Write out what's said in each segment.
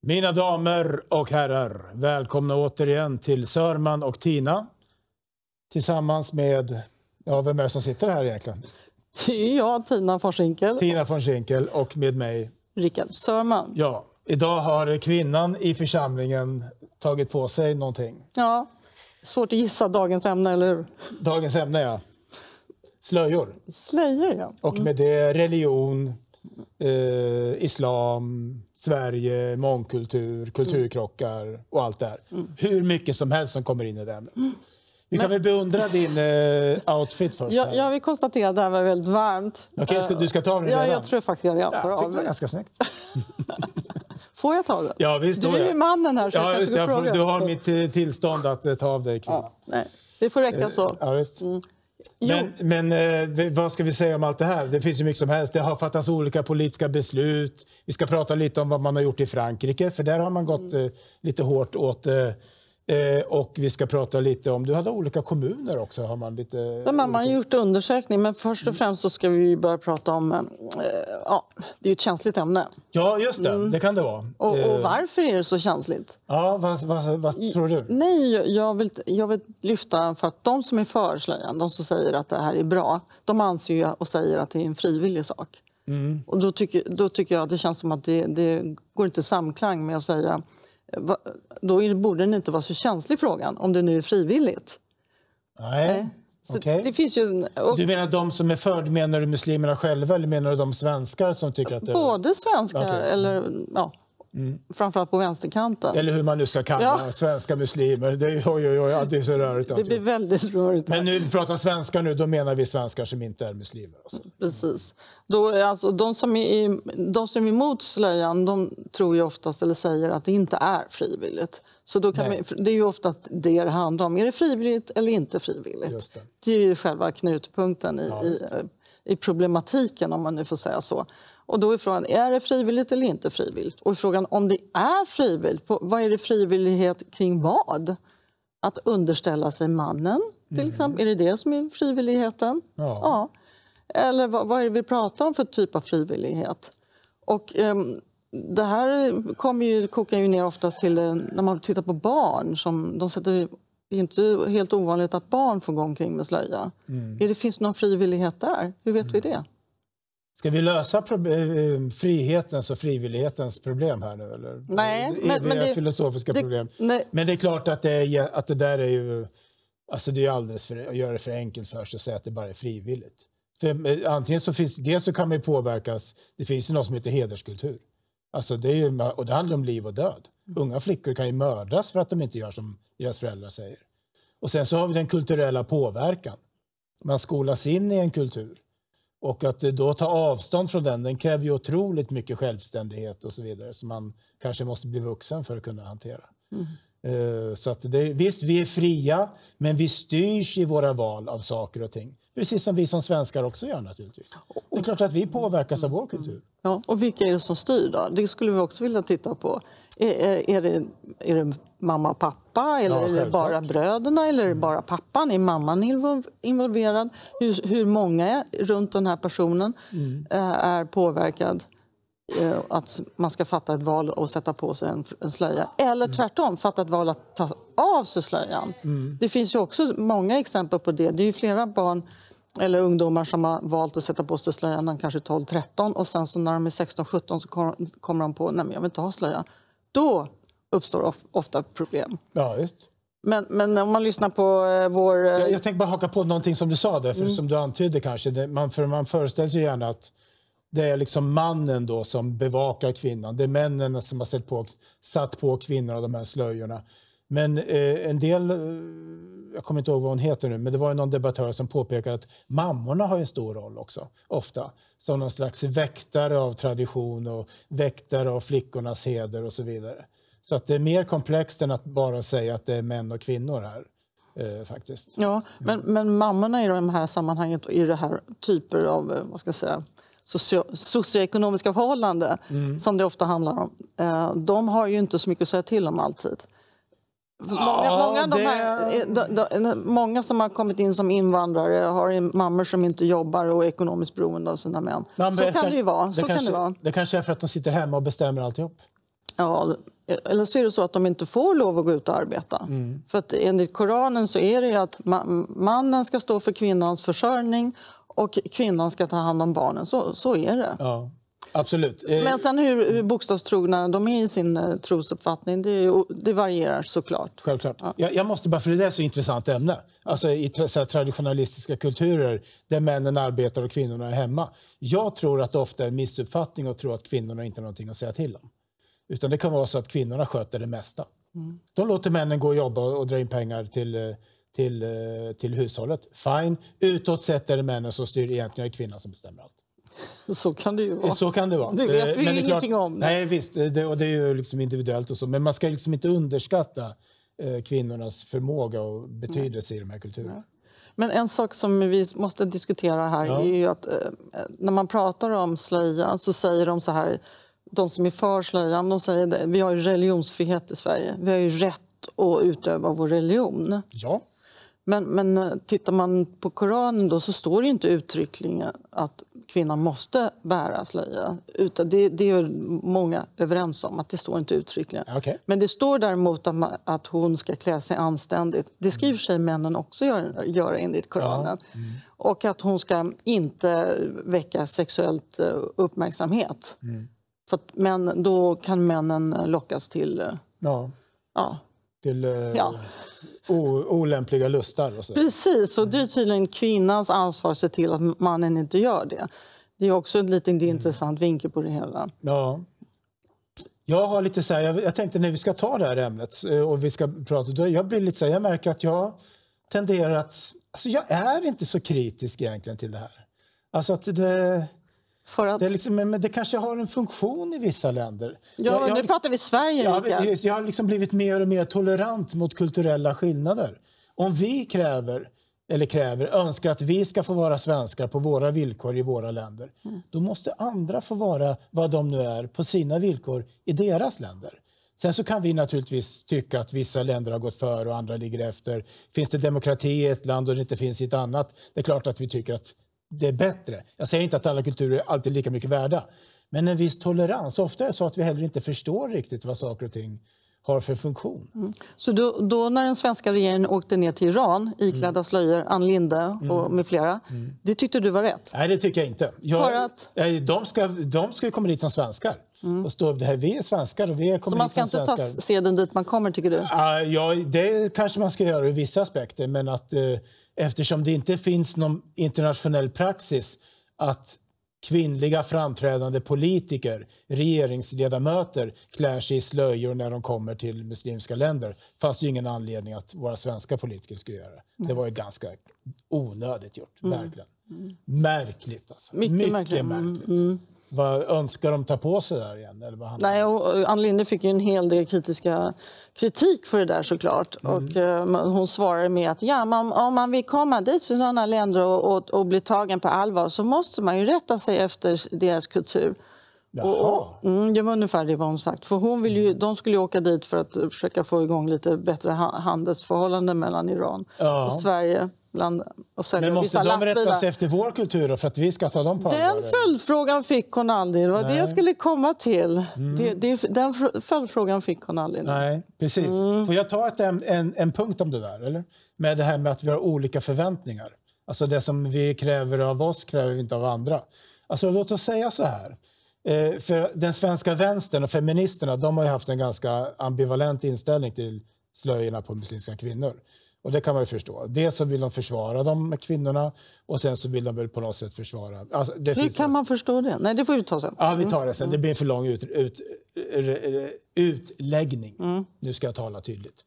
Mina damer och herrar, välkomna återigen till Sörman och Tina. Tillsammans med, ja vem är det som sitter här egentligen? Det är jag, Tina Forsinkel. Tina Forsinkel och med mig... Rickard Sörman. Ja, idag har kvinnan i församlingen tagit på sig någonting. Ja, svårt att gissa dagens ämne, eller hur? Dagens ämne, ja. Slöjor. Slöjor, ja. Och med det religion, eh, islam, Sverige, mångkultur, mm. kulturkrockar och allt det här. Mm. Hur mycket som helst som kommer in i det ämnet. Mm. Vi kan Men... väl beundra din uh, outfit först? Ja, jag vill konstatera att det här var väldigt varmt. Okej, okay, du ska ta av dig ja, Jag tror faktiskt jag redan tar ja, av mig. ganska snyggt. Får jag ta av Ja, visst, du är ju mannen här. Så ja, just, jag får, du har mitt eh, tillstånd att eh, ta av dig kvinnan. Ja, nej, det får räcka så. Ja, visst. Mm. Men, men, eh, vad ska vi säga om allt det här? Det finns ju mycket som helst. Det har fattats olika politiska beslut. Vi ska prata lite om vad man har gjort i Frankrike, för där har man gått mm. Eh, lite hårt åt eh, Eh, och vi ska prata lite om, du hade olika kommuner också. Har man, lite Nej, olika... man har gjort undersökning, men först och mm. främst så ska vi börja prata om, eh, ja, det är ju ett känsligt ämne. Ja, just det, mm. det kan det vara. Och, och, eh. varför är det så känsligt? Ja, vad, vad, vad tror du? Nej, jag vill, jag vill lyfta för att de som är för slöjan, de som säger att det här är bra, de anser ju och säger att det är en frivillig sak. Mm. Och då tycker, då tycker jag att det känns som att det, det går inte samklang med att säga då borde den inte vara så känslig frågan, om det nu är frivilligt. Nej. Eh, okay. Det finns ju, och, du menar de som är född, menar du muslimerna själva eller menar du de svenskar som tycker att det är... Både svenskar okay. eller ja, Mm. Framförallt på vänsterkanten. Eller hur man nu ska kalla ja. svenska muslimer. Det är, oj, oj, oj, det är så rörigt. Det blir väldigt rörigt. Men nu vi pratar svenska nu, då menar vi svenskar som inte är muslimer. Alltså. Precis. Då, alltså, de, som är, de som är emot slöjan, de tror ju oftast, eller säger, att det inte är frivilligt. Så då kan man, det är ju oftast det det handlar om. Är det frivilligt eller inte frivilligt? Just det. det är ju själva knutpunkten i, ja, i, eh, i problematiken, om man nu får säga så. Och då är frågan, är det frivilligt eller inte frivilligt? Och frågan om det är frivilligt, vad är det frivillighet kring vad? Att underställa sig mannen, till mm. exempel. Är det det som är frivilligheten? Ja. ja. Eller vad, vad, är det vi pratar om för typ av frivillighet? Och um, det här kommer ju, kokar ju ner oftast till eh, när man tittar på barn. Som, de sätter, det är inte helt ovanligt att barn får gå omkring med slöja. Mm. Är det, finns det någon frivillighet där? Hur vet mm. vi det? Ska vi lösa eh, eh, frihetens och frivillighetens problem här nu? Eller? Nej, men, men det, filosofiska det, problem. Nej. Men det är klart att det, är, att det där är ju... Alltså det är alldeles för, att göra det för enkelt för sig att säga att det bara är frivilligt. För eh, antingen så finns, dels så kan man ju påverkas, det finns ju något som heter hederskultur. Alltså det ju, och det handlar om liv och död. Unga flickor kan ju mördas för att de inte gör som deras föräldrar säger. Och sen så har vi den kulturella påverkan. Man skolas in i en kultur. Och att då ta avstånd från den, den kräver ju otroligt mycket självständighet och så vidare som man kanske måste bli vuxen för att kunna hantera. Mm. Eh, så att det, visst, vi är fria, men vi styrs i våra val av saker och ting. Precis som vi som svenskar också gör naturligtvis. Det är klart att vi påverkas av vår mm. kultur. Ja, och vilka är det som styr då? Det skulle vi också vilja titta på. Är, är, det, är det mamma och pappa, eller ja, är det bara bröderna eller är det mm. bara pappan? Är mamman involverad? Hur, hur många runt den här personen mm. Eh, är påverkad? Eh, att man ska fatta ett val och sätta på sig en, en slöja. Eller mm. tvärtom, fatta ett val att ta av sig slöjan. Mm. Det finns ju också många exempel på det. Det är flera barn eller ungdomar som har valt att sätta på sig slöjan när de kanske är 12-13 och sen så när de är 16-17 så kommer de på att men jag vill inte ha slöja då uppstår ofta problem. Ja, just. Men, men om man lyssnar på eh, vår... Eh, jag, jag tänkte bara haka på någonting som du sa där, för mm. som du antydde kanske. Det, man, för man föreställer sig gärna att det är liksom mannen då som bevakar kvinnan. Det är männen som har sett på, satt på kvinnorna de här slöjorna. Men eh, en del, eh, jag kommer inte ihåg vad hon heter nu, men det var någon debattör som påpekade att mammorna har en stor roll också, ofta. Som någon slags väktare av tradition och väktare av flickornas heder och så vidare. Så att det är mer komplext än att bara säga att det är män och kvinnor här. Eh, faktiskt. Ja, men, mm. men mammorna i de här sammanhanget och i det här typer av eh, vad ska jag säga, socio socioekonomiska förhållanden mm. som det ofta handlar om. Eh, de har ju inte så mycket att säga till om alltid. Många, många, det... Eh, de, de, eh, många, som har kommit in som invandrare har mammor som inte jobbar och är ekonomiskt beroende av sina män. Men, så, kan, kan, det vara, det så kanske, kan det vara. Det kanske är för att de sitter hemma och bestämmer alltihop. Ja, eller så är det så att de inte får lov att gå ut och arbeta. Mm. För att enligt Koranen så är det att mannen ska stå för kvinnans försörjning och kvinnan ska ta hand om barnen. Så, så är det. Ja. Absolut. Eh, Men sen hur, hur bokstavstrogna de är i sin eh, trosuppfattning, det, det varierar såklart. Självklart. Ja. Jag, jag, måste bara, för det är ett så intressant ämne. Alltså i tra, traditionalistiska kulturer där männen arbetar och kvinnorna är hemma. Jag tror att det ofta är en missuppfattning att tro att kvinnorna inte har någonting att säga till om. Utan det kan vara så att kvinnorna sköter det mesta. Mm. De låter männen gå och jobba och dra in pengar till eh, till, till hushållet. Fine. Utåt sett är det männen som styr, egentligen är kvinnan som bestämmer allt. Så kan det ju vara. Så kan det vara. Det vet eh, vi men ju ingenting klart, om. Nej, visst. Eh, det, och det är ju liksom individuellt och så. Men man ska liksom inte underskatta eh, kvinnornas förmåga och betydelse nej. i de här kulturerna. Men en sak som vi måste diskutera här ja. är ju att eh, när man pratar om slöjan så säger de så här, de som är för slöjan, de säger det, vi har ju religionsfrihet i Sverige. Vi har ju rätt att utöva vår religion. Ja. Men, men eh, tittar man på Koranen då så står det inte uttryckligen att kvinnan måste bära slöja. Utan det, det är många överens om, att det står inte uttryckligen. Okay. Men det står däremot att, man, att hon ska klä sig anständigt. Det ska i och för sig männen också göra, göra enligt Koranen. Ja. Mm. Och att hon ska inte väcka sexuellt eh, uppmärksamhet. Mm. För att, men då kan männen lockas till... Eh, ja. ja. Till... Eh, ja olämpliga lustar. Och så. Precis, och det är tydligen kvinnans ansvar att se till att mannen inte gör det. Det är också en liten mm. intressant vinkel på det hela. Ja. Jag har lite så här, jag, jag, tänkte när vi ska ta det här ämnet eh, och vi ska prata, jag blir lite så här, jag märker att jag tenderar att, alltså jag är inte så kritisk egentligen till det här. Alltså att det, att... Det liksom, men, det kanske har en funktion i vissa länder. Ja, jag, jag nu liksom- pratar vi Sverige, jag, jag, jag har liksom blivit mer och mer tolerant mot kulturella skillnader. Om vi kräver, eller kräver, önskar att vi ska få vara svenskar på våra villkor i våra länder, mm. då måste andra få vara vad de nu är på sina villkor i deras länder. Sen så kan vi naturligtvis tycka att vissa länder har gått före och andra ligger efter. Finns det demokrati i ett land och det inte finns i ett annat, det är klart att vi tycker att det är bättre. Jag säger inte att alla kulturer alltid är lika mycket värda, men en viss tolerans. Ofta är det så att vi heller inte förstår riktigt vad saker och ting har för funktion. Mm. Så då, då, när den svenska regeringen åkte ner till Iran iklädda mm. slöjor, Ann Linde och mm. med flera, mm. det tyckte du var rätt? Nej, det tycker jag inte. Jag, för att? De ska, de ska ju komma dit som svenskar. Mm. Och stå upp det här, vi är svenskar och vi är Så man ska inte ta seden dit man kommer, tycker du? Uh, ja, det kanske man ska göra i vissa aspekter, men att uh, eftersom det inte finns någon internationell praxis att kvinnliga framträdande politiker, regeringsledamöter klär sig i slöjor när de kommer till muslimska länder. Det fanns ju ingen anledning att våra svenska politiker skulle göra det. Det var ju ganska onödigt gjort, mm. verkligen. Mm. Märkligt alltså. Mycket, Mycket märkligt. märkligt. Mm. Vad önskar de ta på sig där igen? Eller vad Nej, och Ann Linde fick ju en hel del kritiska, kritik för det där såklart. Mm. Och, uh, hon svarade med att ja, man, om man vill komma dit till sådana länder och, och, och, bli tagen på allvar så måste man ju rätta sig efter deras kultur. Jaha. Och, mm, det var ungefär det hon sagt. För hon vill ju, mm. de skulle ju åka dit för att försöka få igång lite bättre handelsförhållanden mellan Iran ja. och Sverige bland, och säljer Men måste de rätta sig efter vår kultur för att vi ska ta dem på Den allvar? följdfrågan fick hon aldrig. Det var Nej. det jag skulle komma till. Mm. Det, det, den följdfrågan fick hon aldrig. Nej, precis. Mm. Får jag ta ett, en, en, en punkt om det där? Eller? Med det här med att vi har olika förväntningar. Alltså det som vi kräver av oss kräver vi inte av andra. Alltså låt oss säga så här. Eh, för den svenska vänstern och feministerna de har haft en ganska ambivalent inställning till slöjorna på muslimska kvinnor. Och det kan man ju förstå. Dels så vill de försvara de kvinnorna och sen så vill de väl på något sätt försvara... Alltså, det Hur kan man förstå det? Nej, det får vi ta sen. Ja, vi tar det sen. Mm. Det blir en för lång ut, ut, utläggning. Mm. Nu ska jag tala tydligt.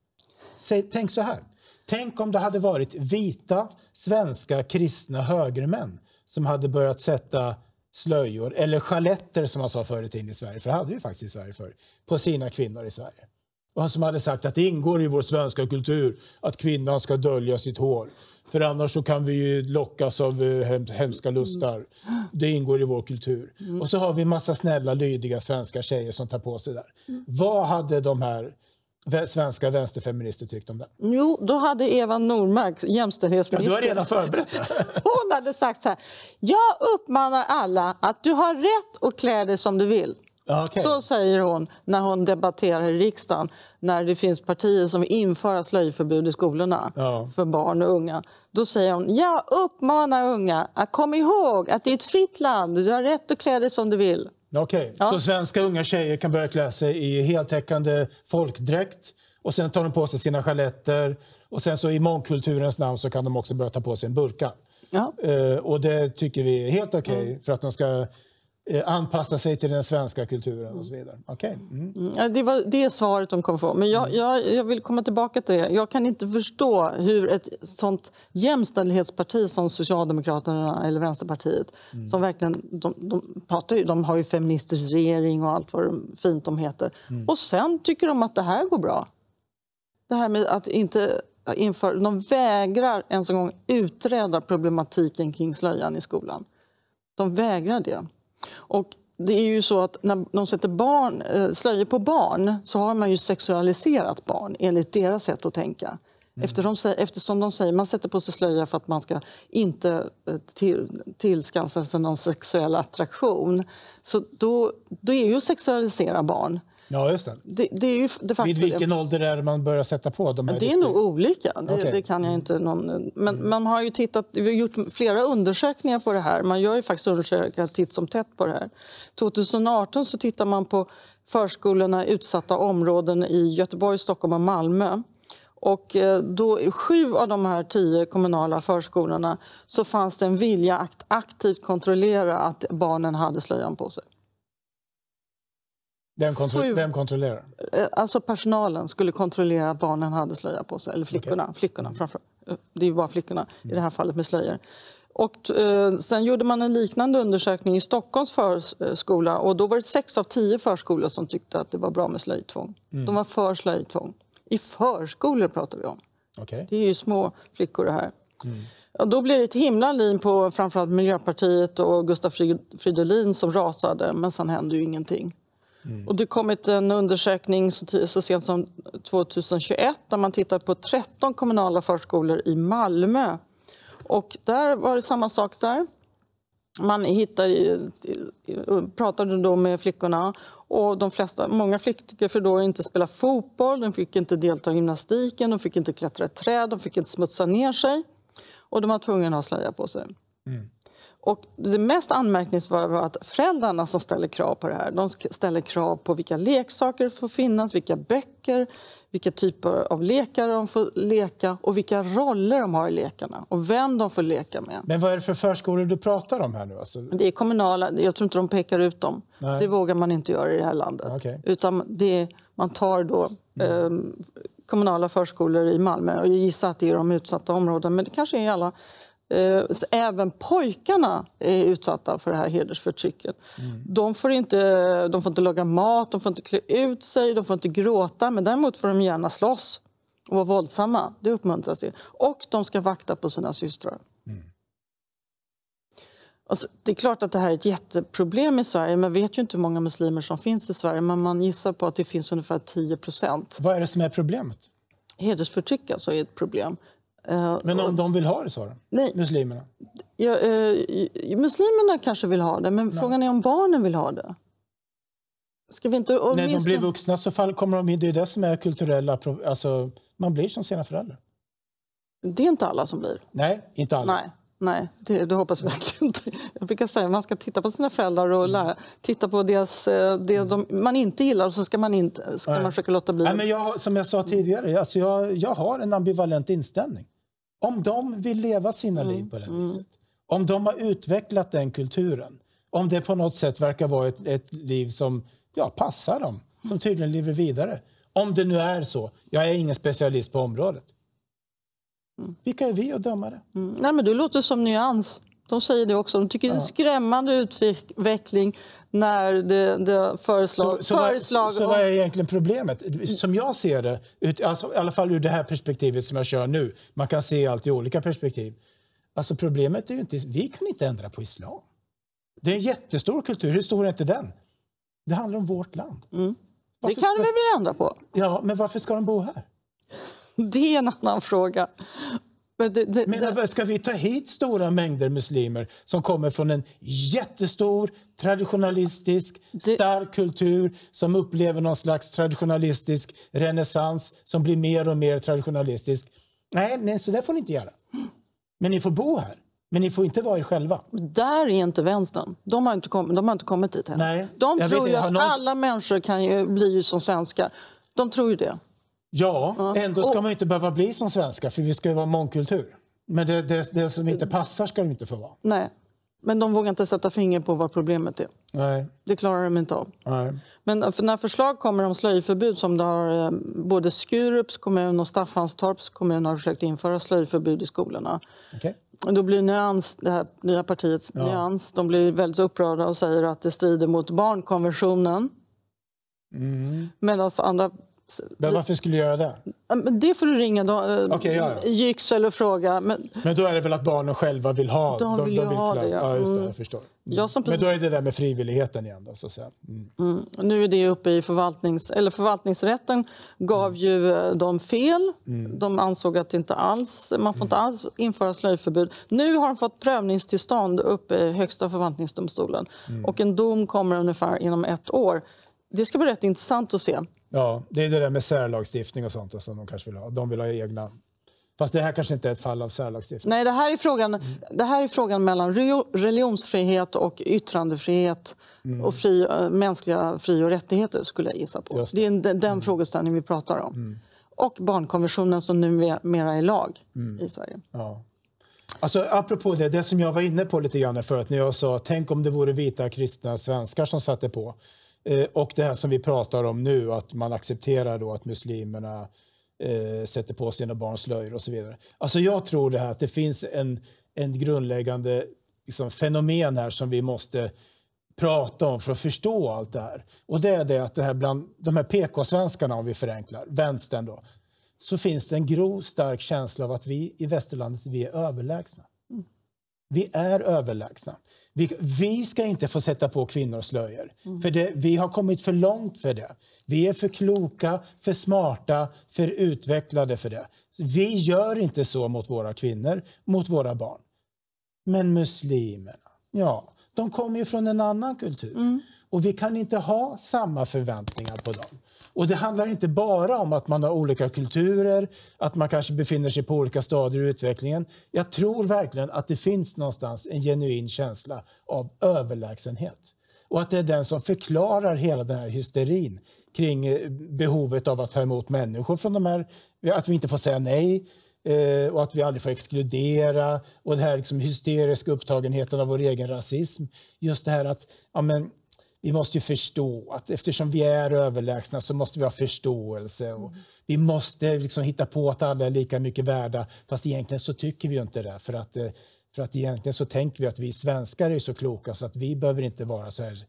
Säg, tänk så här. Tänk om det hade varit vita, svenska, kristna högermän som hade börjat sätta slöjor, eller chaletter som man sa förr i i Sverige, för det hade vi faktiskt i Sverige förr, på sina kvinnor i Sverige. Och som hade sagt att det ingår i vår svenska kultur att kvinnan ska dölja sitt hår. För annars så kan vi lockas av eh, hemska mm. lustar. Det ingår i vår kultur. Mm. Och så har vi massa snälla, lydiga svenska tjejer som tar på sig det där. Mm. Vad hade de här svenska vänsterfeminister tyckt om det? Jo, då hade Eva Normark, jämställdhetsminister... Ja, du har redan förberett Hon hade sagt så här. Jag uppmanar alla att du har rätt att klä dig som du vill. Okay. Så säger hon när hon debatterar i riksdagen när det finns partier som vill införa slöjförbud i skolorna ja. för barn och unga. Då säger hon, jag uppmanar unga att komma ihåg att det är ett fritt land, du har rätt att klä dig som du vill. Okej, okay. ja. så svenska unga tjejer kan börja klä sig i heltäckande folkdräkt och sen tar de på sig sina skaletter och sen så i mångkulturens namn så kan de också börja ta på sig en burka. Ja. Uh, och det tycker vi är helt okej okay mm. för att de ska Eh, anpassa sig till den svenska kulturen och så vidare. Okay. Mm. mm. Ja, det var det svaret de kom få. Men jag, mm. jag, jag, vill komma tillbaka till det. Jag kan inte förstå hur ett sånt jämställdhetsparti som Socialdemokraterna eller Vänsterpartiet, mm. som verkligen, de, de, pratar ju, de har ju feministisk regering och allt vad fint de heter. Mm. Och sen tycker de att det här går bra. Det här med att inte införa, de vägrar ens en gång utreda problematiken kring slöjan i skolan. De vägrar det. Och det är ju så att när de sätter barn, eh, slöjor på barn så har man ju sexualiserat barn enligt deras sätt att tänka. Mm. Eftersom, de säger att man sätter på sig slöja för att man ska inte eh, till, tillskansa sig någon sexuell attraktion. Så då, då är ju att sexualisera barn. Ja, just det. det, det är ju de facto, Vid vilken ålder är det man börjar sätta på? De här det är riktigt... nog olika. Det, okay. det, kan jag inte någon, men mm. man har ju tittat, vi har gjort flera undersökningar på det här. Man gör ju faktiskt undersökningar titt som tätt på det här. 2018 så tittar man på förskolorna i utsatta områden i Göteborg, Stockholm och Malmö. Och eh, då, sju av de här tio kommunala förskolorna så fanns det en vilja att aktivt kontrollera att barnen hade slöjan på sig. Vem, kontro vem kontrollerar? Eh, alltså personalen skulle kontrollera att barnen hade slöja på sig, eller flickorna. Okay. Mm. flickorna framför, eh, det är ju bara flickorna mm. i det mm. här fallet med slöjor. Och, eh, sen gjorde man en liknande undersökning i Stockholms förskola och då var det sex av tio förskolor som tyckte att det var bra med slöjtvång. Mm. De var för slöjtvång. I förskolor pratar vi om. Okay. Det är ju små flickor det här. Mm. då blev det ett himla lin på framförallt Miljöpartiet och Gustaf Fridolin som rasade, men sen hände ju ingenting. Mm. Och det kom en undersökning så, så, sent som 2021 där man tittar på 13 kommunala förskolor i Malmö. Och där var det samma sak där. Man hittade, pratade då med flickorna och de flesta, många flickor för då inte spela fotboll, de fick inte delta i gymnastiken, de fick inte klättra i träd, de fick inte smutsa ner sig och de var tvungna att ha slöja på sig. Mm. Och det mest anmärkningsvärda var att föräldrarna som ställer krav på det här, de ställer krav på vilka leksaker får finnas, vilka böcker, vilka typer av lekar de får leka och vilka roller de har i lekarna och vem de får leka med. Men vad är det för förskolor du pratar om här nu? Alltså... Det är kommunala, jag tror inte de pekar ut dem. Nej. Det vågar man inte göra i det här landet. Okay. Utan det, man tar då mm. eh, kommunala förskolor i Malmö och jag gissar att det är de utsatta områdena, men det kanske är i alla Eh, så även pojkarna är utsatta för det här hedersförtrycket. Mm. De, får inte, de får inte laga mat, de får inte klä ut sig, de får inte gråta men däremot får de gärna slåss och vara våldsamma. Det uppmuntras till. Och de ska vakta på sina systrar. Mm. Alltså, det är klart att det här är ett jätteproblem i Sverige. Man vet ju inte hur många muslimer som finns i Sverige men man gissar på att det finns ungefär 10 procent. Vad är det som är problemet? Hedersförtryck alltså är ett problem. Eh, men om de vill ha det, sa Nej. Muslimerna? Ja, eh, muslimerna kanske vill ha det, men Nej. frågan är om barnen vill ha det. Ska vi inte, När minst... de blir vuxna så fall kommer de in. Det är det som är kulturella... Alltså, man blir som sina föräldrar. Det är inte alla som blir. Nej, inte alla. Nej. Nej, det, det hoppas jag verkligen inte. Jag brukar säga att man ska titta på sina föräldrar och mm. lära, titta på deras, eh, det mm. de, man inte gillar och så ska man, inte, ska man försöka låta bli. Nej, men jag, som jag sa mm. tidigare, alltså jag, jag har en ambivalent inställning. Om de vill leva sina liv på det mm. viset, om de har utvecklat den kulturen, om det på något sätt verkar vara ett, ett liv som ja, passar dem, som tydligen lever vidare. Om det nu är så. Jag är ingen specialist på området. Mm. Vilka är vi att döma det? Mm. Nej, men du låter som Nyans. De säger det också. De tycker det är en skrämmande utveckling när det, det föreslag... Så, så, föreslag vad, så, så vad är egentligen problemet? Som jag ser det, ut, alltså, i alla fall ur det här perspektivet som jag kör nu, man kan se allt i olika perspektiv. Alltså problemet är ju inte, vi kan inte ändra på islam. Det är en jättestor kultur, hur stor är inte den? Det handlar om vårt land. Mm. det kan vi väl ändra på? Ja, men varför ska de bo här? det är en annan fråga. Men, det, det, Men ska vi ta hit stora mängder muslimer som kommer från en jättestor, traditionalistisk, stark kultur som upplever någon slags traditionalistisk renässans som blir mer och mer traditionalistisk? Nej, men så där får ni inte göra. Men ni får bo här. Men ni får inte vara er själva. Där är inte vänstern. De har inte kommit, de har inte kommit dit än. Nej, de tror ju att någon... alla människor kan ju bli som svenskar. De tror ju det. Ja, ja. ändå ska och, man inte behöva bli som svenskar för vi ska ju vara mångkultur. Men det, det, det som inte mm. passar ska de inte få vara. Nej, men de vågar inte sätta finger på vad problemet är. Nej. Det klarar de inte av. Nej. Men eh, för när förslag kommer om slöjförbud som det har, eh, både Skurups kommun och Staffanstorps kommun har försökt införa slöjförbud i skolorna. Okay. Då blir nyans, det här nya partiets ja. nyans, de blir väldigt upprörda och säger att det strider mot barnkonventionen. Mm. Medan andra men varför skulle jag göra det? Det får du ringa då, eh, okay, ja, ja. Yüksel och fråga. Men, men då är det väl att barnen själva vill ha de vill de, de vill ha det? Ja. ja. just det, mm. jag förstår. Mm. Precis... Men då är det där med frivilligheten igen. Då, så att säga. Mm. Mm. Nu är det uppe i förvaltnings... Eller förvaltningsrätten gav ju eh, dem fel. Mm. De ansåg att inte alls, man får inte mm. alls införa slöjförbud. Nu har de fått prövningstillstånd uppe i Högsta förvaltningsdomstolen och en dom kommer ungefär inom ett år det ska bli rätt intressant att se. Ja, det är det där med särlagstiftning och sånt som de kanske vill ha. De vill ha egna. Fast det här kanske inte är ett fall av särlagstiftning. Nej, det här är frågan, mm. det här är frågan mellan religionsfrihet och yttrandefrihet mm. och fri, mänskliga fri och rättigheter skulle jag gissa på. Det. det. är den mm. frågeställning vi pratar om. Mm. Och barnkonventionen som numera är lag mm. i Sverige. Ja. Alltså, apropå det, det som jag var inne på lite grann förut när jag sa tänk om det vore vita kristna svenskar som satte på. Eh, och det som vi pratar om nu, att man accepterar då att muslimerna eh, sätter på sina barn slöjor och så vidare. Alltså jag tror det här att det finns en, en grundläggande liksom, fenomen här som vi måste prata om för att förstå allt det här. Och det är det att det här bland de här PK-svenskarna, om vi förenklar, vänstern då, så finns det en grov stark känsla av att vi i västerlandet, vi är överlägsna. Mm. Vi är överlägsna. Vi, vi, ska inte få sätta på kvinnor slöjor. Mm. För det, vi har kommit för långt för det. Vi är för kloka, för smarta, för utvecklade för det. Vi gör inte så mot våra kvinnor, mot våra barn. Men muslimerna, ja, de kommer ju från en annan kultur. Mm. Och vi kan inte ha samma förväntningar på dem. Och det handlar inte bara om att man har olika kulturer, att man kanske befinner sig på olika stadier i utvecklingen. Jag tror verkligen att det finns någonstans en genuin känsla av överlägsenhet. Och att det är den som förklarar hela den här hysterin kring eh, behovet av att ta emot människor från de här, att vi inte får säga nej, eh, och att vi aldrig får exkludera och den här liksom hysteriska upptagenheten av vår egen rasism. Just det här att ja, men, vi måste ju förstå att eftersom vi är överlägsna så måste vi ha förståelse. Och mm. Vi måste liksom hitta på att alla är lika mycket värda, fast egentligen så tycker vi inte det. För att, eh, för att egentligen så tänker vi att vi svenskar är så kloka så att vi behöver inte vara så här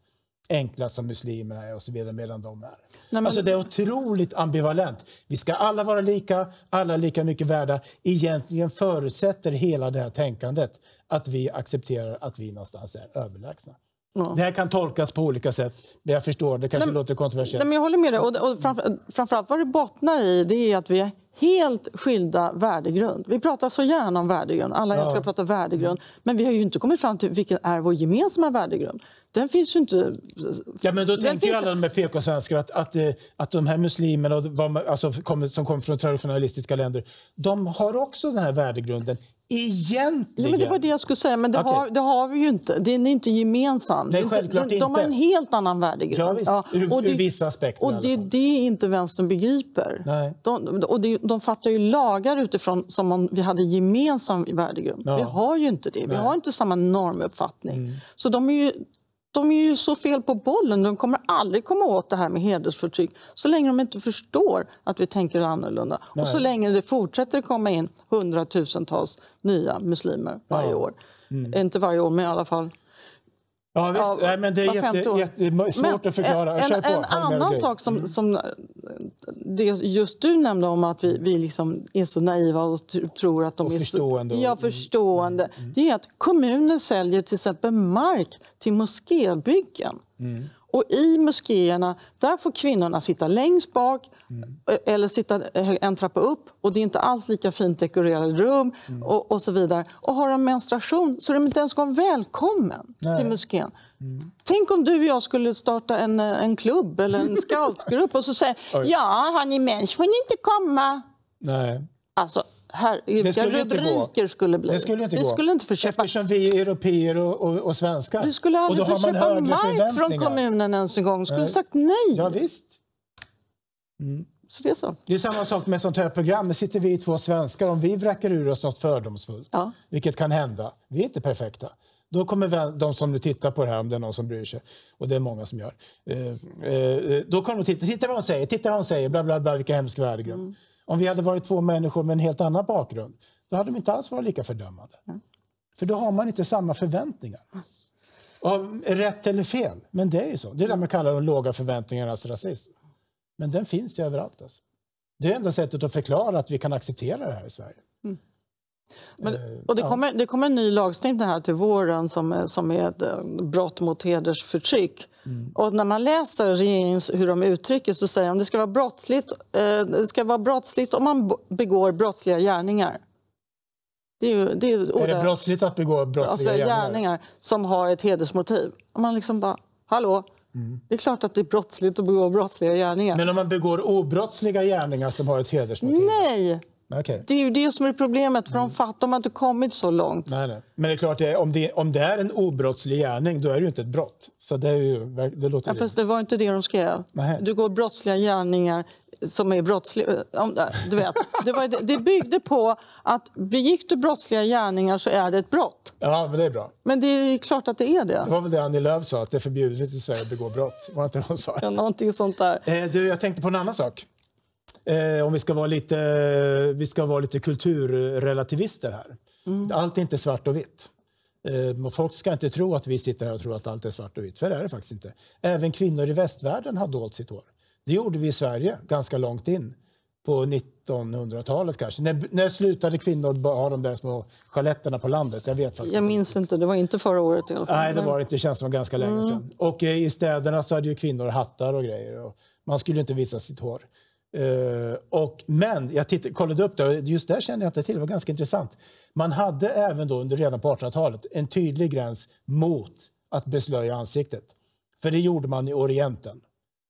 enkla som muslimerna är och så vidare medan de är. Nej, men... Alltså det är otroligt ambivalent. Vi ska alla vara lika, alla lika mycket värda. Egentligen förutsätter hela det här tänkandet att vi accepterar att vi någonstans är överlägsna. Ja. Det här kan tolkas på olika sätt. men jag förstår, det kanske nej, låter kontroversiellt. Nej, jag håller med dig. Och, och framför, framförallt vad det bottnar i det är att vi är helt skilda värdegrund. Vi pratar så gärna om värdegrund, alla älskar ja. att prata värdegrund. Mm. Men vi har ju inte kommit fram till vilken är vår gemensamma värdegrund. Den finns ju inte... Ja, men då tänker finns... alla med PK-svenskar att, att, eh, att de här muslimerna alltså, som kommer från traditionalistiska länder, de har också den här värdegrunden Egentligen... Ja, men det var det jag skulle säga, men det, okay. har, det har vi ju inte. Den är inte gemensam. Nej, självklart de, inte. de har en helt annan värdegrund. Ja, ja, och det, ur vissa aspekter. Och det, det är inte vänstern begriper. Nej. De, och det, de fattar ju lagar utifrån som om vi hade gemensam värdegrund. Ja. Vi har ju inte det. Vi Nej. har inte samma normuppfattning. Mm. Så de är ju de är ju så fel på bollen. De kommer aldrig komma åt det här med hedersförtryck så länge de inte förstår att vi tänker annorlunda. Nej. Och så länge det fortsätter komma in hundratusentals nya muslimer varje år. Mm. Inte varje år, men i alla fall Ja, visst. Av, Nej, men det är jätte, jättesvårt att förklara. Eh, en, en, en annan sak som, mm. som eh, det just du nämnde om att vi, vi liksom är så naiva och tror att de och är förstående. Så, ja, mm, mm, förstående. Mm. Det är att kommuner säljer till exempel mark till moskébyggen. Och i moskéerna, där får kvinnorna sitta längst bak mm. eller sitta eh, en trappa upp och det är inte alls lika fint dekorerade rum mm. och, och, så vidare. Och har de menstruation så är de inte ens välkommen Nej. till moskén. Mm. Tänk om du och jag skulle starta en, eh, en klubb eller en scoutgrupp och så säger ja, har ni mens får ni inte komma. Nej. Alltså, här, vilka rubriker skulle bli. Det skulle inte, vi gå. skulle inte få köpa. Eftersom vi är europeer och, och, och svenskar. Vi skulle aldrig få köpa mark från kommunen ens en gång. skulle nej. sagt nej. Ja, visst. Mm. Så det, är så. det är samma sak med sånt här program. Nu sitter vi två svenskar. Om vi vräker ur oss något fördomsfullt, ja. vilket kan hända, vi är inte perfekta. Då kommer de som nu tittar på det här, om det är någon som bryr sig, och det är många som gör, eh, eh, då kommer de titta, titta vad de säger, titta vad de säger, bla bla bla, vilka hemska värdegrund. Mm. Om vi hade varit två människor med en helt annan bakgrund, då hade de inte alls varit lika fördömande. Mm. För då har man inte samma förväntningar. Av rätt eller fel, men det är ju så. Det är det man kallar de låga förväntningarnas rasism. Men den finns ju överallt. Alltså. Det är enda sättet att förklara att vi kan acceptera det här i Sverige. Mm. Men, eh, och det, kommer, det kommer en ny lagstiftning här till våren som, som är ett eh, brott mot hedersförtryck. Mm. Och när man läser regeringens, hur de uttrycker så säger de att det ska vara brottsligt, eh, ska vara brottsligt om man begår brottsliga gärningar. Det är, ju, det är, är, det brottsligt att begå brottsliga, brottsliga alltså, gärningar? gärningar? som har ett hedersmotiv? Om man liksom bara, hallå, mm. det är klart att det är brottsligt att begå brottsliga gärningar. Men om man begår obrottsliga gärningar som har ett hedersmotiv? Nej, Okay. Det är ju det som är problemet, för de, fatt, de har inte kommit så långt. Nej, nej. Men det är klart, om, det, om det är en obrottslig gärning, då är det ju inte ett brott. Så det, är ju, det låter ja, fast det var inte det de skrev. Nej. Du går brottsliga gärningar som är brottsliga. Äh, du vet, det, var, det byggde på att begick du brottsliga gärningar så är det ett brott. Ja, men det är bra. Men det är klart att det är det. Det var väl det Annie Lööf sa, att det är förbjudet i Sverige att begå brott. Var inte det hon sa? Ja, någonting sånt där. Eh, du, jag tänkte på en annan sak eh, om vi ska vara lite, vi ska vara lite kulturrelativister här. Mm. Allt är inte svart och vitt. Eh, folk ska inte tro att vi sitter här och tror att allt är svart och vitt, för det är det faktiskt inte. Även kvinnor i västvärlden har dolt sitt hår. Det gjorde vi i Sverige ganska långt in på 1900-talet kanske. När, när slutade kvinnor ha de där små sjaletterna på landet? Jag vet faktiskt Jag minns inte, det var inte förra året i alla fall. Nej, det var inte, det känns som ganska länge mm. sedan. Och eh, i städerna så hade ju kvinnor hattar och grejer. Och man skulle inte visa sitt hår. Eh, och, men jag titt, kollade upp det och just där kände jag inte till. Det var ganska intressant. Man hade även då under redan på 1800-talet en tydlig gräns mot att beslöja ansiktet. För det gjorde man i Orienten.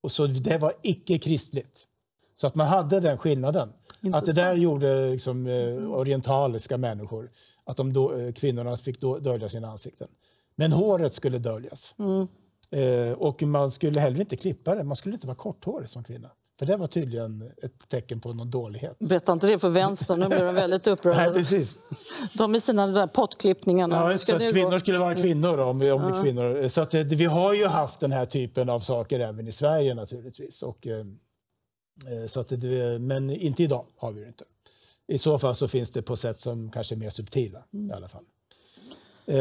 Och så det var icke kristligt. Så att man hade den skillnaden. Intressant. Att det där gjorde liksom, eh, orientaliska människor. Att de då, eh, kvinnorna fick då, dölja sina ansikten. Men håret skulle döljas. Mm. Eh, och man skulle heller inte klippa det. Man skulle inte vara korthårig som kvinna. För det var tydligen ett tecken på någon dålighet. Berätta inte det för vänstern, nu blir de väldigt upprörda. Nej, precis. De med sina där pottklippningarna. Ja, så att kvinnor gå? skulle vara kvinnor om, om ja. kvinnor. Så att, eh, vi har ju haft den här typen av saker även i Sverige naturligtvis. Och, eh, eh, så att, men inte idag har vi det inte. I så fall så finns det på sätt som kanske är mer subtila mm. i alla fall. Uh,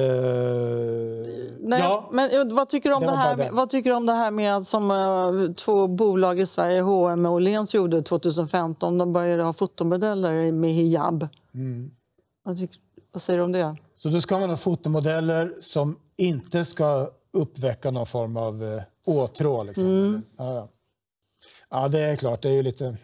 Nej, ja. men eh, vad tycker, du om det, det här, med, vad tycker om det här med som uh, två bolag i Sverige, H&M och Åhléns, gjorde 2015? De började ha fotomodeller med hijab. Mm. Vad, tycker, vad, säger du om det? Så då ska man ha fotomodeller som inte ska uppväcka någon form av uh, åtrå? Liksom. Mm. Ja, ja. ja, det är klart. Det är ju lite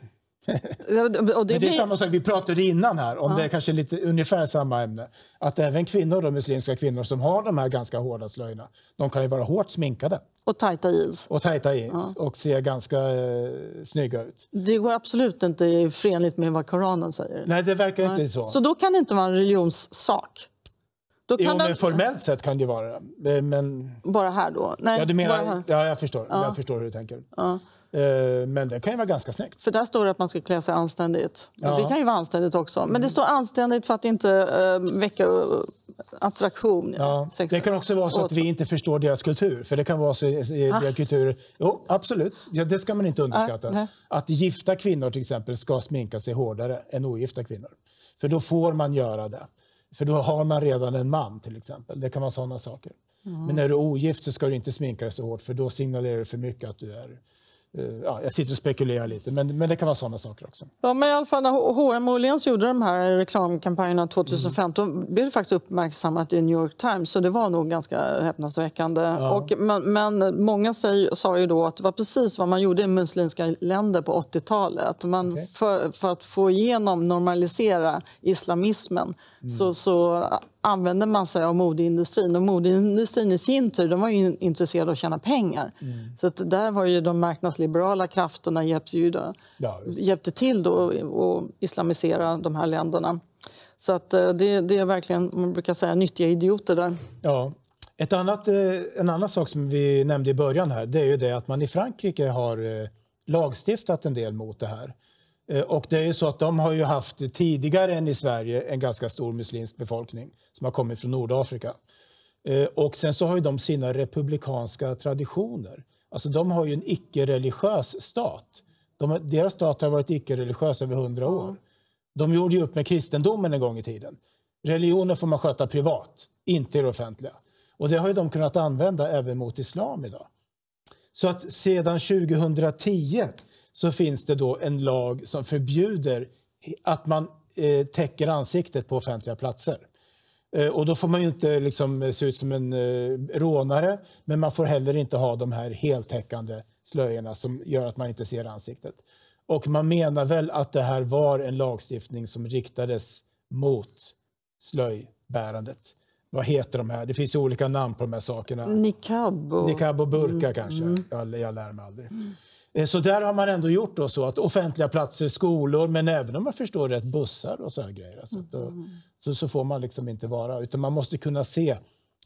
och det, det är samma sak, vi pratade innan här om ja. det är kanske lite ungefär samma ämne. Att även kvinnor, då, muslimska kvinnor som har de här ganska hårda slöjorna, de kan ju vara hårt sminkade. Och tajta jeans. Och tajta jeans ja. och se ganska eh, snygga ut. Det går absolut inte förenligt med vad Koranen säger. Nej, det verkar Nej. inte så. Så då kan det inte vara en religionssak? Då kan jo, den... formellt sett kan det vara det. Eh, men... Bara här då? Nej, ja, du menar... Ja, jag förstår. Ja. Jag förstår hur du tänker. Ja. Eh, men det kan ju vara ganska snyggt. För där står det att man ska klä sig anständigt. Ja. Det kan ju vara anständigt också. Men det står anständigt för att inte eh, väcka eh, attraktion. Ja. Det kan också vara så att vi inte förstår deras kultur. För det kan vara så i ah. kultur... Jo, absolut. Ja, det ska man inte underskatta. Ah, att gifta kvinnor till exempel ska sminka sig hårdare än ogifta kvinnor. För då får man göra det. För då har man redan en man till exempel. Det kan vara sådana saker. Mm. Men när du är ogift så ska du inte sminka dig så hårt för då signalerar du för mycket att du är Eh, ja, jag sitter och spekulerar lite, men, men det kan vara sådana saker också. Ja, men i alla fall när H&M och Åhléns gjorde de här reklamkampanjerna 2015 mm. blev det faktiskt uppmärksammat i New York Times så det var nog ganska häpnadsväckande. Ja. Och, men, men många säg, sa ju då att det var precis vad man gjorde i muslimska länder på 80-talet. okay. för, för, att få igenom, normalisera islamismen mm. så, så använder man sig av modeindustrin. Och modeindustrin i sin tur de var ju intresserade av att tjäna pengar. Mm. Så där var ju de marknadsliberala krafterna hjälpte, ju då, ja, hjälpte till då och islamisera de här länderna. Så att eh, det, det är verkligen, man brukar säga, nyttiga idioter där. Ja. Ett annat, eh, en annan sak som vi nämnde i början här, det är ju det att man i Frankrike har eh, lagstiftat en del mot det här. Eh, och det är ju så att de har ju haft tidigare än i Sverige en ganska stor muslimsk befolkning som har kommit från Nordafrika. Eh, och sen så har ju de sina republikanska traditioner. Alltså de har ju en icke-religiös stat. De, deras stat har varit icke-religiös över hundra år. De gjorde ju upp med kristendomen en gång i tiden. Religionen får man sköta privat, inte i det offentliga. Och det har ju de kunnat använda även mot islam idag. Så att sedan 2010 så finns det då en lag som förbjuder att man eh, täcker ansiktet på offentliga platser. Eh, och då får man inte liksom eh, se ut som en rånare, men man får heller inte ha de här heltäckande slöjorna som gör att man inte ser ansiktet. Och man menar väl att det här var en lagstiftning som riktades mot slöjbärandet. Vad heter de här? Det finns olika namn på de här sakerna. Niqab och, Niqab och burka mm. kanske. Mm. Jag, jag lär mig aldrig. Mm. Eh, så där har man ändå gjort då så att offentliga platser, skolor, men även om man förstår rätt bussar och sådana grejer. Så, alltså, att, mm. så, så, får man liksom inte vara, utan man måste kunna se,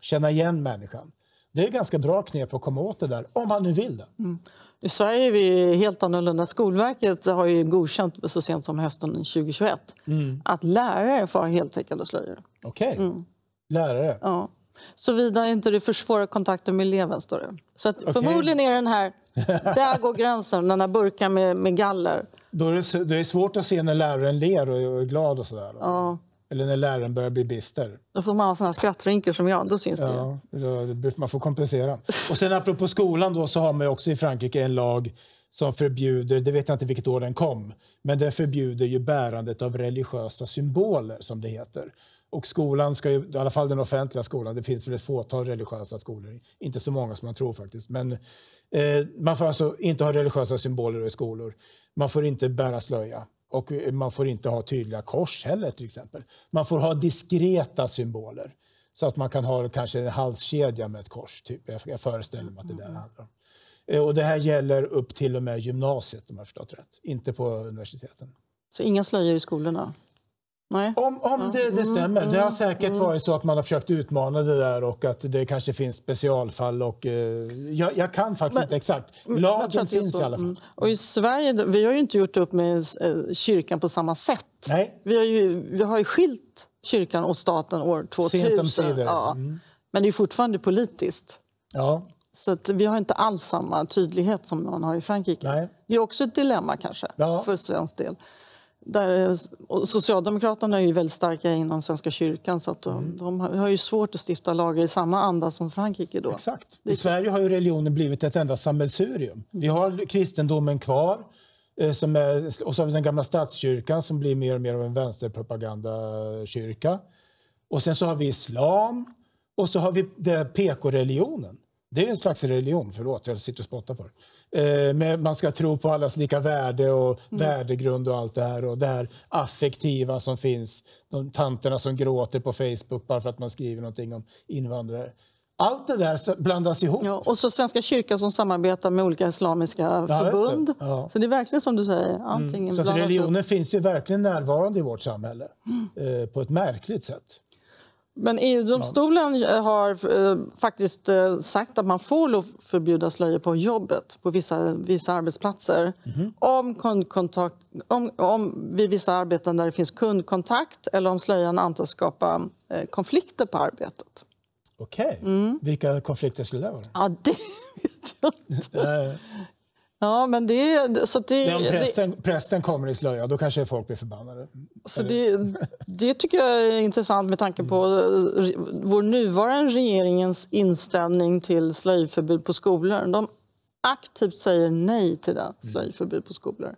känna igen människan. Det är ganska bra knep att komma åt det där, om man nu vill det. Mm. I Sverige är vi helt annorlunda. Skolverket har ju godkänt så sent som hösten 2021 mm. att lärare får ha heltäckande slöjor. Okej, okay. Mm. lärare. Ja. Såvida inte det försvårar kontakten med eleven, står det. Så okay. förmodligen är den här Där går gränsen, den där burken med, med galler. Då är det, det, är svårt att se när läraren ler och är glad och sådär. Ja. Eller när läraren börjar bli bister. Då får man ha såna skrattrynkor som jag, då syns ja, det ju. Man får kompensera. Och sen apropå skolan då så har man också i Frankrike en lag som förbjuder, det vet jag inte vilket år den kom, men den förbjuder ju bärandet av religiösa symboler som det heter. Och skolan ska ju, i alla fall den offentliga skolan, det finns väl ett fåtal religiösa skolor, inte så många som man tror faktiskt, men Eh, man får alltså inte ha religiösa symboler i skolor. Man får inte bära slöja. Och eh, man får inte ha tydliga kors heller till exempel. Man får ha diskreta symboler. Så att man kan ha kanske en halskedja med ett kors. Typ. Jag föreställer mig att det där mm. handlar om. Eh, och det här gäller upp till och med gymnasiet om jag förstått rätt. Inte på universiteten. Så inga slöjor i skolorna? Nej. Om, om mm. det, det, mm. stämmer. Det har mm. säkert mm. varit så att man har försökt utmana det där och att det kanske finns specialfall. Och, eh, jag, jag, kan faktiskt men, inte exakt. Lagen finns i alla fall. Mm. Och i Sverige, vi har ju inte gjort upp med eh, kyrkan på samma sätt. Nej. Vi, har ju, vi har ju skilt kyrkan och staten år 2000. Sent ja. Mm. Men det är fortfarande politiskt. Ja. Så vi har inte alls samma tydlighet som man har i Frankrike. Nej. Det är också ett dilemma kanske, ja. för svensk del. Där, Socialdemokraterna är ju väldigt starka inom Svenska kyrkan så att de, mm. de har ju svårt att stifta lagar i samma anda som Frankrike. Då. Exakt. I Sverige har ju religionen blivit ett enda sammelsurium. Mm. Vi har kristendomen kvar eh, som är, och så har vi den gamla statskyrkan som blir mer och mer av en vänsterpropagandakyrka. Och sen så har vi islam och så har vi PK-religionen. Det är en slags religion, förlåt, jag sitter och spottar på det. Eh, man ska tro på allas lika värde och mm. värdegrund och allt det här. Och det här affektiva som finns. De tanterna som gråter på Facebook bara för att man skriver någonting om invandrare. Allt det där blandas ihop. Ja, och så Svenska kyrkan som samarbetar med olika islamiska ja, förbund. Det. Ja. Så det är verkligen som du säger. Antingen mm. Så religionen upp. finns ju verkligen närvarande i vårt samhälle mm. eh, på ett märkligt sätt. Men EU-domstolen har eh, faktiskt eh, sagt att man får lov förbjuda slöjor på jobbet, på vissa, vissa arbetsplatser. Mm. Om, kundkontakt, om, om vid vissa arbeten där det finns kundkontakt eller om slöjan antas skapa eh, konflikter på arbetet. Okej. Okay. Mm. Vilka konflikter skulle det vara? Ja, det vet jag inte. Ja, men det, så det, men om prästen, det, prästen kommer i slöja, då kanske folk blir förbannade. Så det, det tycker jag är intressant med tanke på mm. vår nuvarande regeringens inställning till slöjförbud på skolor. De aktivt säger nej till det, slöjförbud på skolor.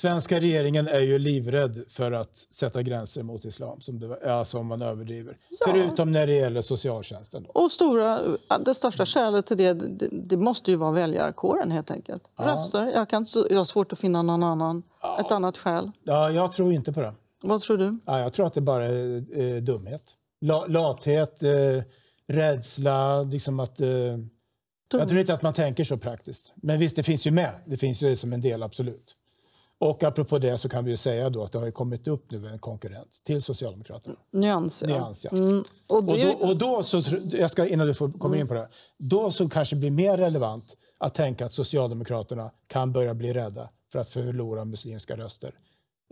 Svenska regeringen är ju livrädd för att sätta gränser mot islam, som, det, alltså om man överdriver. Ja. Förutom när det gäller socialtjänsten. Och stora, det största mm. skälet till det, det, det måste ju vara väljarkåren helt enkelt. Ja. Röster. Jag, kan, jag har svårt att finna någon annan, ja. ett annat skäl. Ja, jag tror inte på det. Vad tror du? Ja, jag tror att det bara är eh, dumhet. La, lathet, eh, rädsla, liksom att... Eh, jag tror inte att man tänker så praktiskt. Men visst, det finns ju med. Det finns ju som en del, absolut. Och apropå det så kan vi säga då att det har kommit upp nu en konkurrent till Socialdemokraterna. Nyans, ja. Nyans, ja. Mm, och, det... och, då, och då så, jag ska, innan du får komma mm. in på det, då så kanske blir mer relevant att tänka att Socialdemokraterna kan börja bli rädda för att förlora muslimska röster.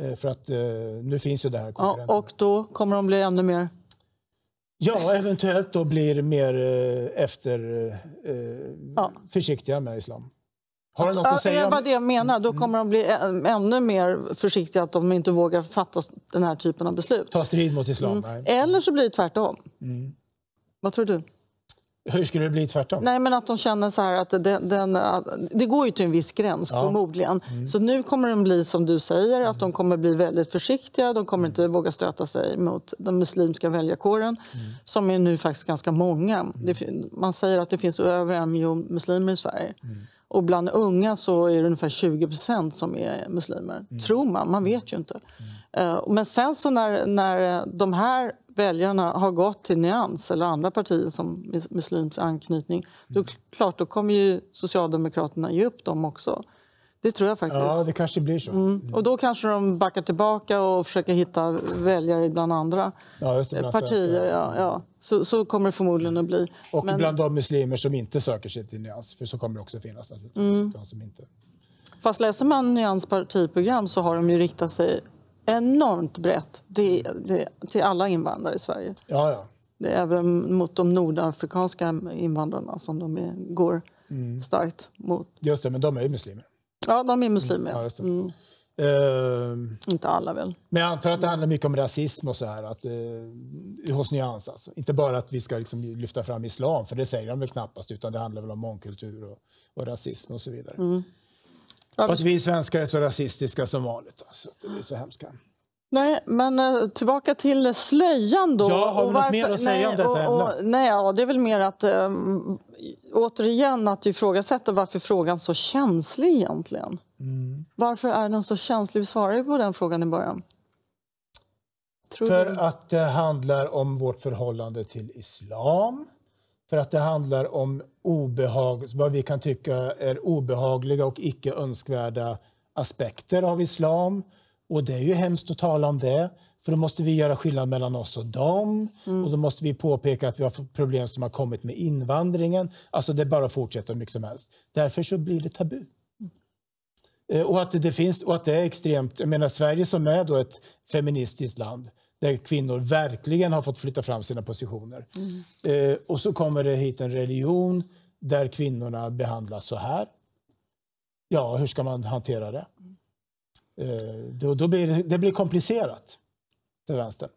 Eh, för att eh, nu finns ju det här konkurrenten. Ja, och då kommer de bli ännu mer Ja, eventuellt då blir mer eh, efter, eh, ja. försiktiga med islam. Har något att säga? Det var det jag menar. Då mm. kommer de bli ännu mer försiktiga att de inte vågar fatta den här typen av beslut. Ta strid mot islam? Mm. Eller så blir det tvärtom. Mm. Vad tror du? Hur skulle det bli tvärtom? Nej, men att de känner så här att, den, den, äh, det går ju till en viss gräns ja. förmodligen. Mm. Så nu kommer de bli som du säger, att de mm. kommer bli väldigt försiktiga. De kommer inte mm. våga stöta sig mot den muslimska väljarkåren mm. som är nu faktiskt ganska många. Det, man säger att det finns över en miljon muslimer i Sverige. Mm. Och bland unga så är det ungefär 20 som är muslimer, mm. tror man. Man vet ju inte. Mm. Eh, men sen så när, när de här väljarna har gått till Nyans eller andra partier som muslims anknytning, mm. då, klart, då kommer ju Socialdemokraterna ge upp dem också. Det tror jag faktiskt. Ja, det kanske blir så. Mm. mm. Och då kanske de backar tillbaka och försöker hitta väljare bland andra ja, just det, bland partier. Ja, ja. Så, så kommer det förmodligen mm. att bli. Och Men... bland de muslimer som inte söker sig till Nyans, för så kommer det också finnas naturligtvis. Mm. De som inte... Fast läser man Nyans partiprogram så har de ju riktat sig enormt brett det, det, till alla invandrare i Sverige. Ja, ja. Det är även mot de nordafrikanska invandrarna som de är, går mm. starkt mot. Just det, men de är ju muslimer. Ja, de är muslimer. Mm, ja, ja mm. uh, inte alla väl. Men jag antar att det handlar mycket om rasism och så här, att, uh, hos Nyans. Alltså. Inte bara att vi ska liksom lyfta fram islam, för det säger de väl knappast, utan det handlar väl om mångkultur och, och rasism och så vidare. Mm. Ja, att vi svenskar är så rasistiska som vanligt. Alltså, det är så hemskt. Nej, men eh, tillbaka till slöjan då. Ja, har vi varför, något mer att säga nej, om detta och, ämne? Och, nej, ja, det är väl mer att um, återigen att ifrågasätta varför frågan så känslig egentligen. Mm. Varför är den så känslig? Vi svarade på den frågan i början. Tror för du? att det handlar om vårt förhållande till islam. För att det handlar om obehag, vad vi kan tycka är obehagliga och icke önskvärda aspekter av islam och det är ju hemskt att tala om det, för då måste vi göra skillnad mellan oss och dem. Mm. Och då måste vi påpeka att vi har problem som har kommit med invandringen. Alltså det bara fortsätter hur mycket som helst. Därför så blir det tabu. Eh, och att det finns, och att det är extremt, jag menar Sverige som är då ett feministiskt land, där kvinnor verkligen har fått flytta fram sina positioner. Mm. Eh, och så kommer det hit en religion där kvinnorna behandlas så här. Ja, hur ska man hantera det? Mm. Eh, då, då blir det, det blir komplicerat för vänstern.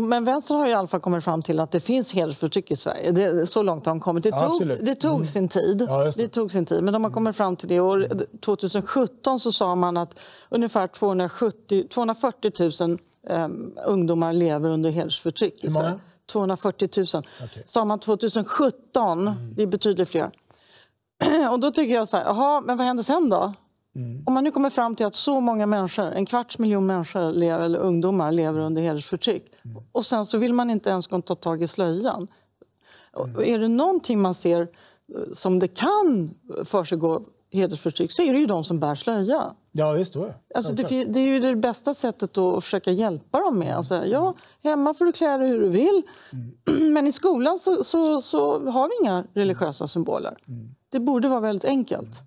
Men vänstern har i alla fall kommit fram till att det finns hedersförtryck i Sverige. Det, så långt har de kommit. Det tog, ja, det tog mm. sin tid. Ja, det. det. tog sin tid, men de har kommit fram till det. År 2017 så sa man att ungefär 270, 240 000 um, ungdomar lever under hedersförtryck i Sverige. 240 000. Okay. Sa man 2017, mm. det är betydligt fler. Och då tycker jag så här, jaha, men vad hände sen då? Mm. Om man nu kommer fram till att så många människor, en kvarts miljon människor eller ungdomar lever under hedersförtryck mm. och sen så vill man inte ens ta tag i slöjan. Mm. Är det någonting man ser eh, som det kan försiggå hedersförtryck så är det ju de som bär slöja. Ja, visst det. Alltså, det, det, är ju det bästa sättet att försöka hjälpa dem med. Alltså, ja, mm. hemma får du klä dig hur du vill, mm. men i skolan så, så, så, har vi inga religiösa symboler. Mm. Det borde vara väldigt enkelt.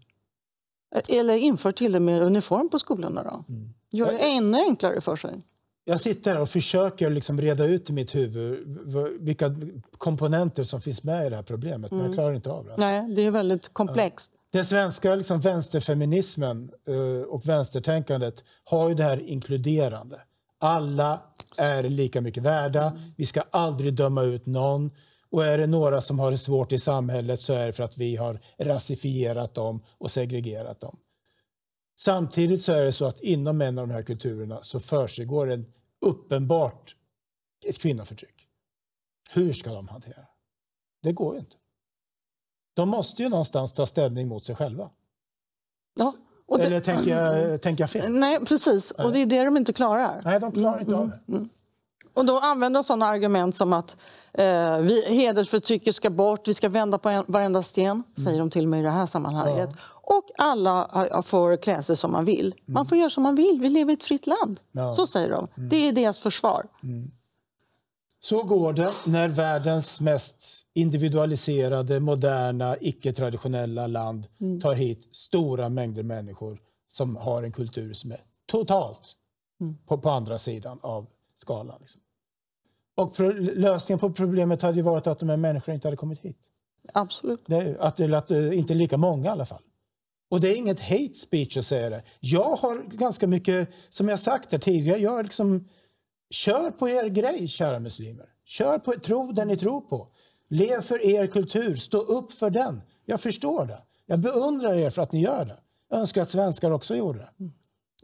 Eller inför till och med uniform på skolorna. Då. Mm. Gör det ännu enklare för sig. Jag sitter här och försöker liksom reda ut i mitt huvud vilka komponenter som finns med i det här problemet, mm. men jag mm. klarar inte av det. Nej, det är väldigt komplext. Den svenska liksom vänsterfeminismen eh, och vänstertänkandet har ju det här inkluderande. Alla är lika mycket värda. Mm. Vi ska aldrig döma ut någon. Och är det några som har det svårt i samhället så är det för att vi har rasifierat dem och segregerat dem. Samtidigt så är det så att inom en av de här kulturerna så försiggår en uppenbart ett kvinnoförtryck. Hur ska de hantera det? går ju inte. De måste ju någonstans ta ställning mot sig själva. Ja, det, Eller tänker jag, tänker jag fel? Nej, precis. Och det är det de inte klarar. Nej, de klarar inte av mm, det. Mm, mm. Och då använder sådana argument som att eh, vi, hedersförtrycket ska bort, vi ska vända på en, varenda sten, mm. säger de till mig i det här sammanhanget. Ja. Och alla eh, får klä sig som man vill. Man mm. får göra som man vill, vi lever i ett fritt land. Ja. Så säger de. Mm. Det är deras försvar. Mm. Så går det när världens mest individualiserade, moderna, icke-traditionella land mm. tar hit stora mängder människor som har en kultur som är totalt mm. på, på andra sidan av skalan. Liksom. Och lösningen på problemet hade ju varit att de här människorna inte hade kommit hit. Absolut. Det, att, eller att eh, inte lika många i alla fall. Och det är inget hate speech att säga det. Jag har ganska mycket, som jag sagt här tidigare, jag liksom kör på er grej kära muslimer. Kör på, tro den ni tror på. Lev för er kultur, stå upp för den. Jag förstår det. Jag beundrar er för att ni gör det. Jag önskar att svenskar också gjorde det. Mm.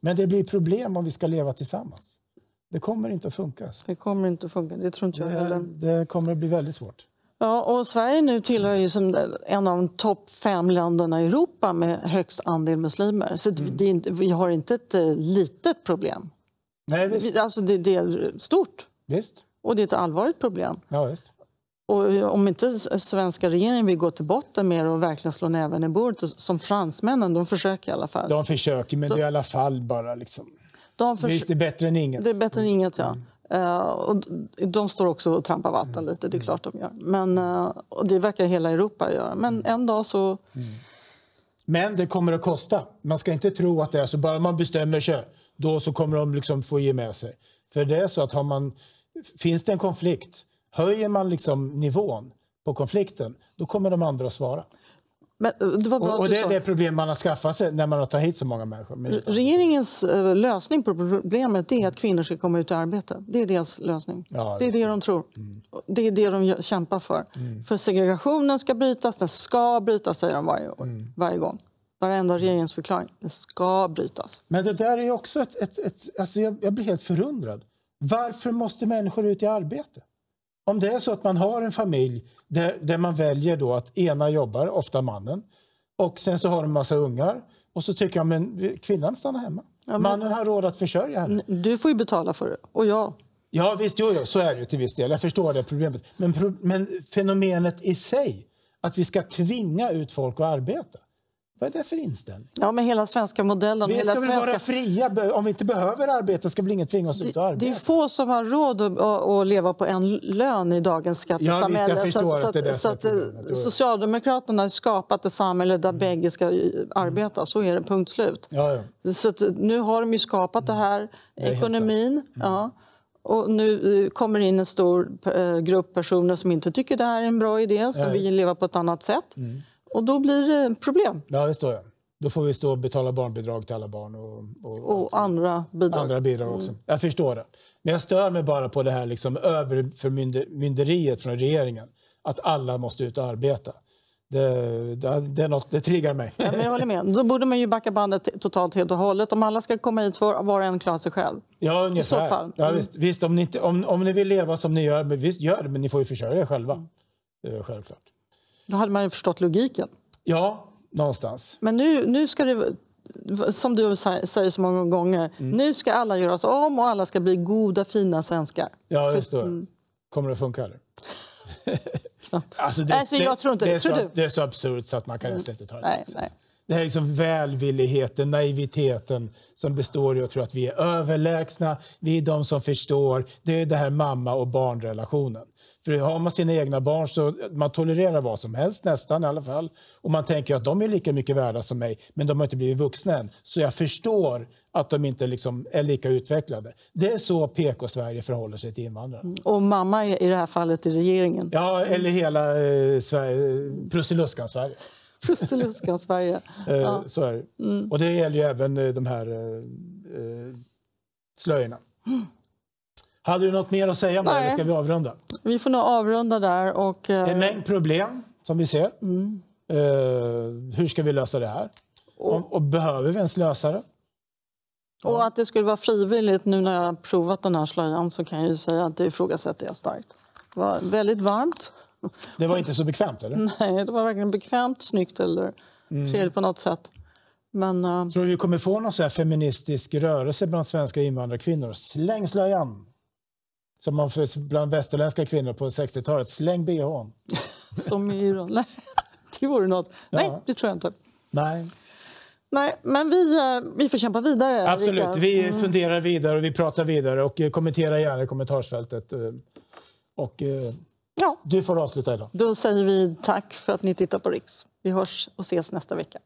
Men det blir problem om vi ska leva tillsammans. Det kommer inte att funka. Det kommer inte att funka, det tror inte jag heller. Det kommer att bli väldigt svårt. Ja, och Sverige nu tillhör ju som en av de topp fem länderna i Europa med högst andel muslimer. Så mm. det, vi har inte ett eh, litet problem. Nej, visst. Alltså det, det är stort. Visst. Och det är ett allvarligt problem. Ja, visst. Och eh, om inte svenska regeringen vill gå till botten med det och verkligen slå näven i bordet, som fransmännen, de försöker i alla fall. De försöker, men det är i alla fall bara liksom... De förs- Visst, det är bättre än inget. Det är bättre än mm. inget, ja. Uh, och de står också och trampar vatten lite, det är mm. klart de gör. Men, uh, och det verkar hela Europa göra. Men mm. en dag så... Mm. Men det kommer att kosta. Man ska inte tro att det är så. Bara man bestämmer sig, då så kommer de liksom få ge med sig. För det är så att har man, finns det en konflikt, höjer man liksom nivån på konflikten, då kommer de andra att svara. Men eh, det var bra och, och det är det problem man har skaffat sig när man har tagit hit så många människor. Regeringens eh, lösning på problemet är att kvinnor ska komma ut i arbete. Det är deras lösning. Ja, det, är det, de tror. Mm. Det är det de kämpar för. Mm. För segregationen ska brytas. Den ska brytas, säger de varje, år, mm. varje gång. Varenda regeringsförklaring. Den ska brytas. Men det där är också ett... ett, ett alltså jag, jag blir helt förundrad. Varför måste människor ut i arbete? Om det är så att man har en familj där, där man väljer då att ena jobbar, ofta mannen, och sen så har de en massa ungar och så tycker jag men kvinnan stannar hemma. Ja, men... Mannen har råd att försörja henne. Du får ju betala för det, och jag. Ja visst, jo, jo, så är det till viss del. Jag förstår det problemet. Men, men fenomenet i sig, att vi ska tvinga ut folk att arbeta. Vad är det för inställning? Ja, men hela svenska modellen. Vi hela ska väl vara fria? Om vi inte behöver arbeta ska väl ingen tvinga oss ut att arbeta? Det är få som har råd att, att leva på en lön i dagens skattesamhälle. Ja, så, att, så, att, eh, Socialdemokraterna har skapat ett samhälle där mm. bägge ska eh, arbeta. Så är det, punkt slut. Ja, ja. Så eh, nu har de ju skapat det här, mm. ekonomin. Mm. Och nu kommer in en stor grupp personer som inte tycker det här är en bra idé, som vill leva på ett annat sätt. Mm. Och då blir det problem. Ja, det står jag. Då får vi stå och betala barnbidrag till alla barn. Och, och, och andra bidrag. Andra bidrag också. Mm. Jag förstår det. Men jag stör mig bara på det här liksom överförmynderiet från regeringen. Att alla måste ut och arbeta. Det, det, det, något, det triggar mig. Ja, men jag håller med. Då borde man ju backa bandet totalt helt och hållet. Om alla ska komma hit får var och en klara sig själv. Ja, ungefär. I så fall. Ja, mm. visst, visst om, ni inte, om, om ni vill leva som ni gör, men visst gör det, men ni får ju försörja er själva. Mm. Självklart. Då hade man ju förstått logiken. Ja, någonstans. Men nu, nu ska det som du säger så många gånger, mm. nu ska alla göras om och alla ska bli goda, fina svenskar. Ja, just det. Mm. Kommer det att funka eller? alltså det, alltså, jag tror inte det. Är tror så, det är så absurt så att man kan mm. inte ta det nej, nej. Det här är liksom välvilligheten, naiviteten som består i att tro att vi är överlägsna, vi är de som förstår. Det är det här mamma och barnrelationen. För har man sina egna barn så man tolererar vad som helst nästan i alla fall. Och man tänker att de är lika mycket värda som mig, men de har inte blivit vuxna än. Så jag förstår att de inte liksom är lika utvecklade. Det är så PK-Sverige förhåller sig till invandrare. Mm. Och mamma i det här fallet är regeringen. Ja, eller hela eh, eh Prussiluskan-Sverige. Prussiluskan-Sverige. Eh, ja. Så är det. Mm. Och det gäller ju även eh, de här eh, slöjorna. Mm. Hade du något mer att säga om det, ska vi avrunda? Vi får nog avrunda där. Och, uh... En mängd problem, som vi ser. Mm. Uh, hur ska vi lösa det här? Och, och, behöver vi ens lösa det? Och att det skulle vara frivilligt, nu när jag har provat den här slöjan så kan jag ju säga att det ifrågasätter jag starkt. Det var väldigt varmt. Det var inte så bekvämt? eller? Nej, det var varken bekvämt, snyggt eller mm. trevligt på något sätt. Men, uh... Tror du vi kommer få någon så här feministisk rörelse bland svenska invandrarkvinnor? Släng slöjan! Som man för bland västerländska kvinnor på 60-talet, släng bhn. Som i Iran? Nej, det vore något. Nej, det tror jag inte. Nej. Nej, men vi, eh, vi får kämpa vidare. Absolut, Richard. vi mm. funderar vidare och vi pratar vidare och eh, kommentera gärna i kommentarsfältet. Eh, och ja. du får avsluta idag. Då säger vi tack för att ni tittar på Riks. Vi hörs och ses nästa vecka.